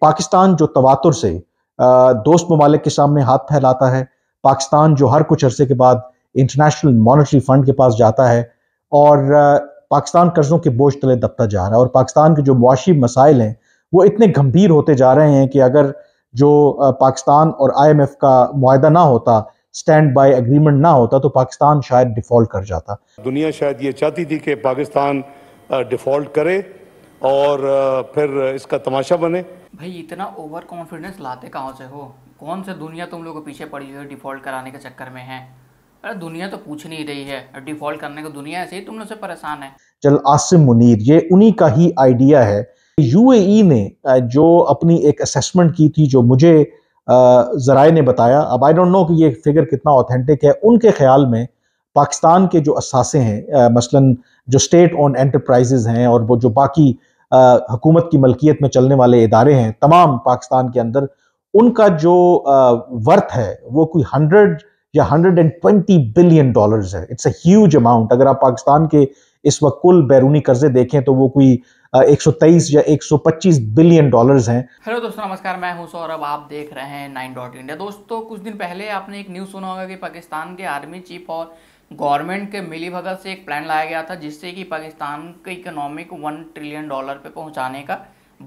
पाकिस्तान जो तवातुर से दोस्त ममालिक के सामने हाथ फैलाता है पाकिस्तान जो हर कुछ अरसे के बाद इंटरनेशनल मॉनिटरी फंड के पास जाता है और पाकिस्तान कर्जों के बोझ तले दबता जा रहा है और पाकिस्तान के जो मुआशी मसाइल हैं वो इतने गंभीर होते जा रहे हैं कि अगर जो पाकिस्तान और आईएमएफ का माहदा ना होता स्टैंड बाय एग्रीमेंट ना होता तो पाकिस्तान शायद डिफॉल्ट कर जाता दुनिया शायद ये चाहती थी कि पाकिस्तान डिफॉल्ट करे और फिर इसका तमाशा बने भाई इतना ओवर कॉन्फिडेंस लाते कहाँ से हो कौन से दुनिया तुम लोग को पीछे पड़ी हुई है डिफ़ॉल्ट कराने के चक्कर में है अरे दुनिया तो पूछ नहीं रही है डिफ़ॉल्ट करने को दुनिया ऐसे ही तुम लोग से परेशान है चल आसिम मुनीर ये उन्हीं का ही आइडिया है यूएई e ने जो अपनी एक असेसमेंट की थी जो मुझे जराए ने बताया अब आई डोंट नो कि ये फिगर कितना ऑथेंटिक है उनके ख्याल में पाकिस्तान के जो असासे हैं मसलन जो स्टेट ओन एंटरप्राइजेज हैं और वो जो बाकी हुकूमत की मलकियत में चलने वाले इदारे हैं तमाम पाकिस्तान के अंदर उनका जो वर्थ है वो कोई हंड्रेड या hundred and twenty billion dollar है इट्स अ ह्यूज अमाउंट अगर आप पाकिस्तान के इस वक्त कुल बैरूनी कर्जे देखें तो वो कोई 123 या 125 बिलियन डॉलर्स हैं हेलो दोस्तों नमस्कार मैं हूं सौरभ आप देख रहे हैं नाइन डॉट इंडिया दोस्तों कुछ दिन पहले आपने एक न्यूज़ सुना होगा कि पाकिस्तान के आर्मी चीफ और गवर्नमेंट के मिली भगत से एक प्लान लाया गया था जिससे कि पाकिस्तान के इकोनॉमी को वन ट्रिलियन डॉलर पे पहुंचाने का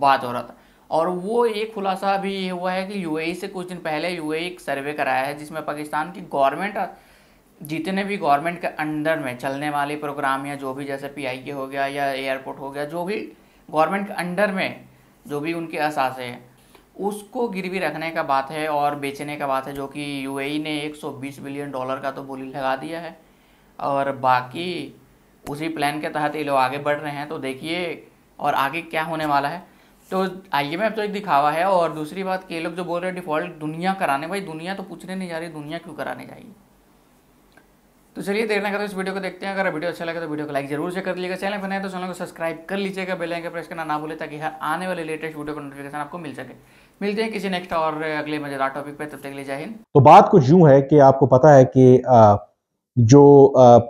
बात हो रहा था और वो एक खुलासा भी ये हुआ है कि यूएई से कुछ दिन पहले यूएई एक सर्वे कराया है जिसमें पाकिस्तान की गवर्नमेंट जितने भी गवर्नमेंट के अंडर में चलने वाले प्रोग्राम या जो भी जैसे पी आई के हो गया या एयरपोर्ट हो गया जो भी गवर्नमेंट के अंडर में जो भी उनके असासे हैं उसको गिरवी रखने का बात है और बेचने का बात है जो कि यूएई e ने 120 बिलियन डॉलर का तो बोली लगा दिया है और बाकी उसी प्लान के तहत ये लोग आगे बढ़ रहे हैं तो देखिए और आगे क्या होने वाला है तो आई में तो एक दिखावा है और दूसरी बात कि ये लोग जो बोल रहे हैं डिफ़ॉल्ट दुनिया कराने भाई दुनिया तो पूछने नहीं जा रही दुनिया क्यों कराने जाइए तो चलिए देखने का तो इस वीडियो को देखते हैं अगर वीडियो अच्छा लगे तो वीडियो को लाइक जरूर से कर लीजिएगा चैनल बनाए तो चैनल को सब्सक्राइब कर लीजिएगा बेल आइकन प्रेस करना ना भूले ताकि हर आने वाले लेटेस्ट वीडियो का नोटिफिकेशन आपको मिल सके मिलते हैं किसी नेक्स्ट और अगले मजेदार टॉपिक पर तब तक के लिए हिंद तो बात कुछ यूँ है कि आपको पता है कि जो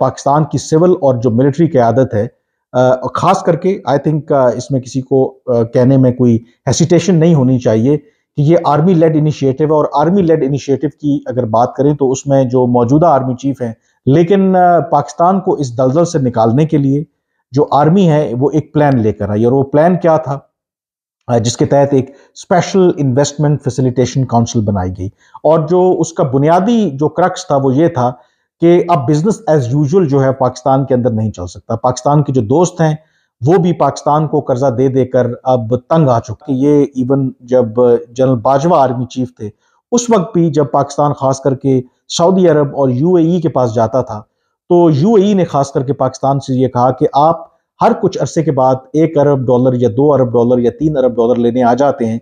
पाकिस्तान की सिविल और जो मिलिट्री की आदत है खास करके आई थिंक इसमें किसी को कहने में कोई हेसिटेशन नहीं होनी चाहिए कि ये आर्मी लेड इनिशिएटिव है और आर्मी लेड इनिशिएटिव की अगर बात करें तो उसमें जो मौजूदा आर्मी चीफ हैं लेकिन पाकिस्तान को इस दलदल से निकालने के लिए जो आर्मी है वो एक प्लान लेकर आई और वो प्लान क्या था जिसके तहत एक स्पेशल इन्वेस्टमेंट फैसिलिटेशन काउंसिल बनाई गई और जो उसका बुनियादी जो क्रक्स था वो ये था कि अब बिजनेस एज यूजुअल जो है पाकिस्तान के अंदर नहीं चल सकता पाकिस्तान के जो दोस्त हैं वो भी पाकिस्तान को कर्जा दे देकर अब तंग आ चुके ये इवन जब जनरल बाजवा आर्मी चीफ थे उस वक्त भी जब पाकिस्तान खास करके सऊदी अरब और यूएई के पास जाता था तो यूएई ने खास करके पाकिस्तान से ये कहा कि आप हर कुछ अरसे के बाद एक अरब डॉलर या दो अरब डॉलर या तीन अरब डॉलर लेने आ जाते हैं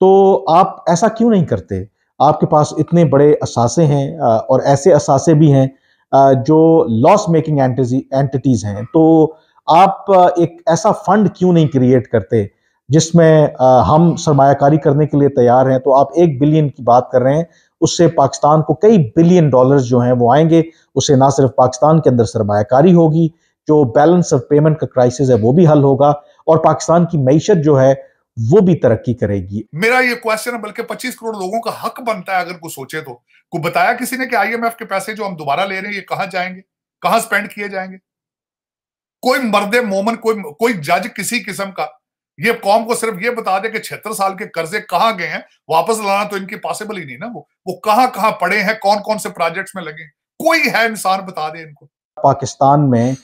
तो आप ऐसा क्यों नहीं करते आपके पास इतने बड़े असासे हैं और ऐसे असासे भी हैं जो लॉस मेकिंग एंटिटीज़ हैं तो आप एक ऐसा फंड क्यों नहीं क्रिएट करते जिसमें हम सरमाकारी करने के लिए तैयार हैं तो आप एक बिलियन की बात कर रहे हैं उससे पाकिस्तान को कई बिलियन डॉलर्स जो हैं वो आएंगे उससे ना सिर्फ पाकिस्तान के अंदर सरमाकारी होगी जो बैलेंस ऑफ पेमेंट का क्राइसिस है वो भी हल होगा और पाकिस्तान की मीशत जो है वो भी तरक्की करेगी मेरा ये क्वेश्चन है बल्कि 25 करोड़ लोगों का हक बनता है अगर कुछ सोचे तो कोई बताया किसी ने कि आईएमएफ के पैसे जो हम दोबारा ले रहे हैं ये कहां जाएंगे कहां स्पेंड किए जाएंगे कोई मर्द मोमन कोई कोई जज किसी किस्म का ये कौम को सिर्फ ये बता दे कि छिहत्तर साल के कर्जे कहाँ गए हैं वापस लाना तो इनके पॉसिबल ही नहीं ना वो वो कहाँ कहाँ पड़े हैं कौन कौन से प्रोजेक्ट्स में लगे कोई है इंसान बता दे इनको पाकिस्तान में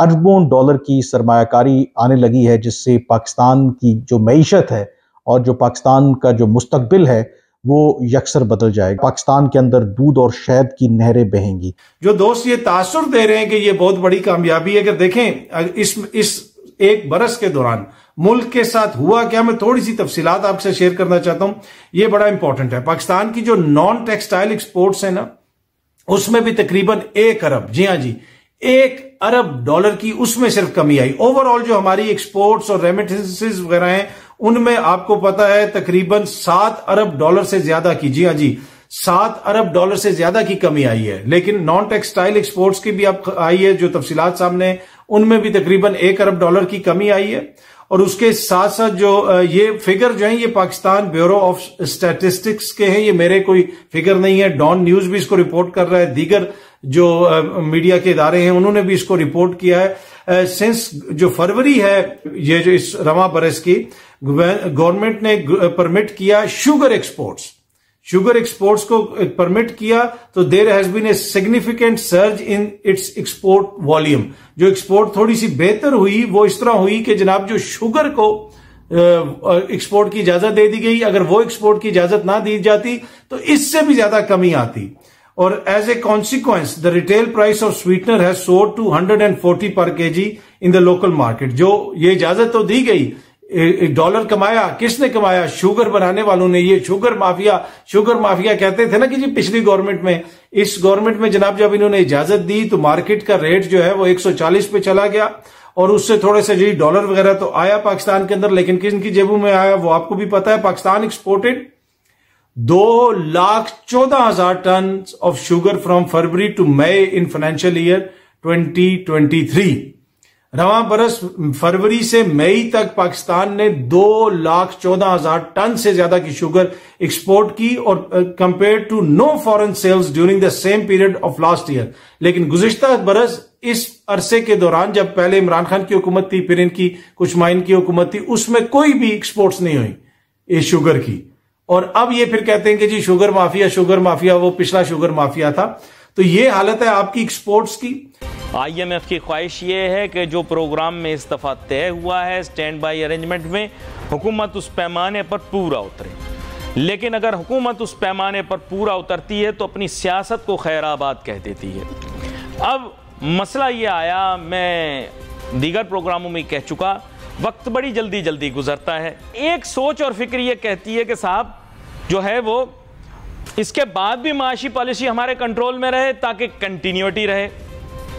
अरबों डॉलर की सरमाकारी आने लगी है जिससे पाकिस्तान की जो मीशत है और जो पाकिस्तान का जो मुस्तबिल है वो यकसर बदल जाएगा पाकिस्तान के अंदर दूध और शहद की नहरें बहेंगी जो दोस्त ये तासुर दे रहे हैं कि ये बहुत बड़ी कामयाबी है अगर देखें इस इस एक बरस के दौरान मुल्क के साथ हुआ क्या मैं थोड़ी सी तफसीत आपसे शेयर करना चाहता हूं यह बड़ा इंपॉर्टेंट है पाकिस्तान की जो नॉन टेक्सटाइल एक्सपोर्ट्स है ना उसमें भी तकरीबन एक अरब जी हाँ जी एक अरब डॉलर की उसमें सिर्फ कमी आई ओवरऑल जो हमारी एक्सपोर्ट्स और रेमिटेंसेस वगैरह हैं उनमें आपको पता है तकरीबन सात अरब डॉलर से ज्यादा की जी हाँ जी सात अरब डॉलर से ज्यादा की कमी आई है लेकिन नॉन टेक्सटाइल एक्सपोर्ट्स की भी अब आई है जो तफसीत सामने उनमें भी तकरीबन एक अरब डॉलर की कमी आई है और उसके साथ साथ जो ये फिगर जो है ये पाकिस्तान ब्यूरो ऑफ स्टैटिस्टिक्स के हैं ये मेरे कोई फिगर नहीं है डॉन न्यूज भी इसको रिपोर्ट कर रहा है दीगर जो मीडिया के इदारे हैं उन्होंने भी इसको रिपोर्ट किया है सिंस जो फरवरी है ये जो इस रवा बरस की गवर्नमेंट ने परमिट किया शुगर एक्सपोर्ट्स शुगर एक्सपोर्ट्स को परमिट eh, किया तो there has been a significant surge in its export volume जो एक्सपोर्ट थोड़ी सी बेहतर हुई वो इस तरह हुई कि जनाब जो शुगर को एक्सपोर्ट eh, की इजाजत दे दी गई अगर वो एक्सपोर्ट की इजाजत ना दी जाती तो इससे भी ज्यादा कमी आती और as a consequence the retail price of sweetener है so two hundred and forty पर K G in the local market जो ये इजाजत तो दी गई एक डॉलर कमाया किसने कमाया शुगर बनाने वालों ने ये शुगर माफिया शुगर माफिया कहते थे ना कि जी पिछली गवर्नमेंट में इस गवर्नमेंट में जनाब जब इन्होंने इजाजत दी तो मार्केट का रेट जो है वो 140 पे चला गया और उससे थोड़े से जी डॉलर वगैरह तो आया पाकिस्तान के अंदर लेकिन किन की जेबों में आया वो आपको भी पता है पाकिस्तान एक्सपोर्टेड दो लाख चौदह हजार ton of sugar from February to May in financial year twenty twenty three रवा बरस फरवरी से मई तक पाकिस्तान ने दो लाख चौदह हजार टन से ज्यादा की शुगर एक्सपोर्ट की और compare to no foreign sales during the same period of last year लेकिन गुजश्ता बरस इस अरसे के दौरान जब पहले इमरान खान की हुकूमत थी फिर इनकी कुछ माइन की हुकूमत थी उसमें कोई भी एक्सपोर्ट्स नहीं हुई ये शुगर की और अब ये फिर कहते हैं कि जी शुगर माफिया शुगर माफिया वो पिछला शुगर माफिया था तो ये हालत है आपकी एक्सपोर्ट्स की आईएमएफ की ख्वाहिश ये है कि जो प्रोग्राम में इस्तीफ़ा तय हुआ है स्टैंड बाई अरेंजमेंट में हुकूमत उस पैमाने पर पूरा उतरे लेकिन अगर हुकूमत उस पैमाने पर पूरा उतरती है तो अपनी सियासत को खैराबाद कह देती है अब मसला ये आया मैं दीगर प्रोग्रामों में कह चुका वक्त बड़ी जल्दी जल्दी गुजरता है एक सोच और फिक्र ये कहती है कि साहब जो है वो इसके बाद भी माशी पॉलिसी हमारे कंट्रोल में रहे ताकि कंटिन्यूटी रहे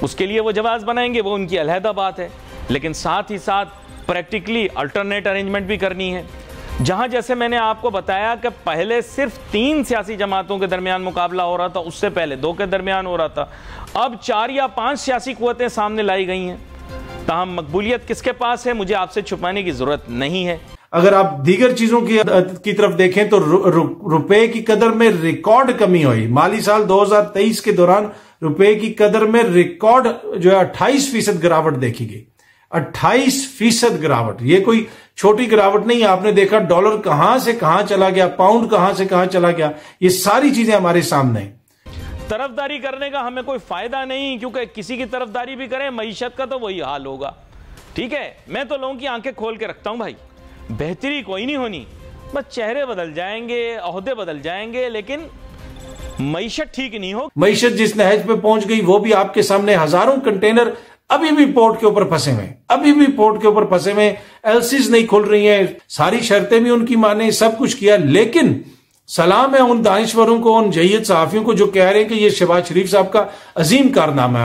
उसके लिए वो जवाब बनाएंगे वो उनकी अलहदा बात है लेकिन साथ ही साथ प्रैक्टिकली अल्टरनेट अरेंजमेंट भी करनी है जहां जैसे मैंने आपको बताया कि पहले सिर्फ तीन सियासी जमातों के दरमियान मुकाबला हो रहा था उससे पहले दो के दरमियान हो रहा था अब चार या पांच सियासी कुतें सामने लाई गई हैं तहम मकबूलियत किसके पास है मुझे आपसे छुपाने की जरूरत नहीं है अगर आप दीगर चीजों की की तरफ देखें तो रु, रु, रुपए की कदर में रिकॉर्ड कमी हुई माली साल 2023 के दौरान रुपए की कदर में रिकॉर्ड जो है अट्ठाईस फीसद गिरावट देखी गई अट्ठाईस फीसद गिरावट ये कोई छोटी गिरावट नहीं आपने देखा डॉलर कहां से कहां चला गया पाउंड कहां से कहां चला गया ये सारी चीजें हमारे सामने हैं तरफदारी करने का हमें कोई फायदा नहीं क्योंकि किसी की तरफदारी भी करें मीशत का तो वही हाल होगा ठीक है मैं तो लोगों की आंखें खोल के रखता हूं भाई बेहतरी कोई नहीं होनी बस चेहरे बदल जाएंगे अहदे बदल जाएंगे लेकिन मीशत ठीक नहीं हो मीशत जिस नहज पे पहुंच गई वो भी आपके सामने हजारों कंटेनर अभी भी पोर्ट के ऊपर फंसे हुए अभी भी पोर्ट के ऊपर फंसे हुए एलसीज नहीं खुल रही हैं सारी शर्तें भी उनकी माने सब कुछ किया लेकिन सलाम है उन दानश्वरों को उन जयद सहाफियों को जो कह रहे हैं कि ये शहबाज शरीफ साहब का अजीम कारनामा है